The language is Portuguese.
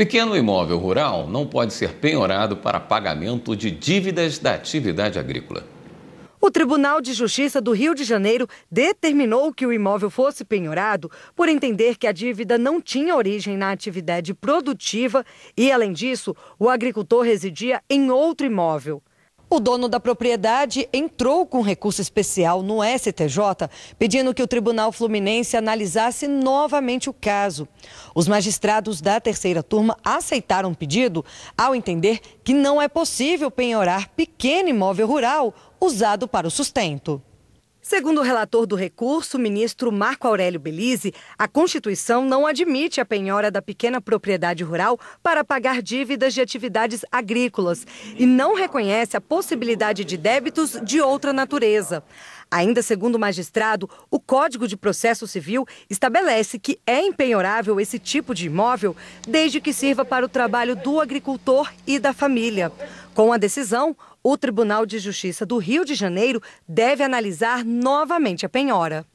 Pequeno imóvel rural não pode ser penhorado para pagamento de dívidas da atividade agrícola. O Tribunal de Justiça do Rio de Janeiro determinou que o imóvel fosse penhorado por entender que a dívida não tinha origem na atividade produtiva e, além disso, o agricultor residia em outro imóvel. O dono da propriedade entrou com recurso especial no STJ, pedindo que o Tribunal Fluminense analisasse novamente o caso. Os magistrados da terceira turma aceitaram o pedido ao entender que não é possível penhorar pequeno imóvel rural usado para o sustento. Segundo o relator do recurso, o ministro Marco Aurélio Belize, a Constituição não admite a penhora da pequena propriedade rural para pagar dívidas de atividades agrícolas e não reconhece a possibilidade de débitos de outra natureza. Ainda segundo o magistrado, o Código de Processo Civil estabelece que é empenhorável esse tipo de imóvel desde que sirva para o trabalho do agricultor e da família. Com a decisão, o Tribunal de Justiça do Rio de Janeiro deve analisar novamente a penhora.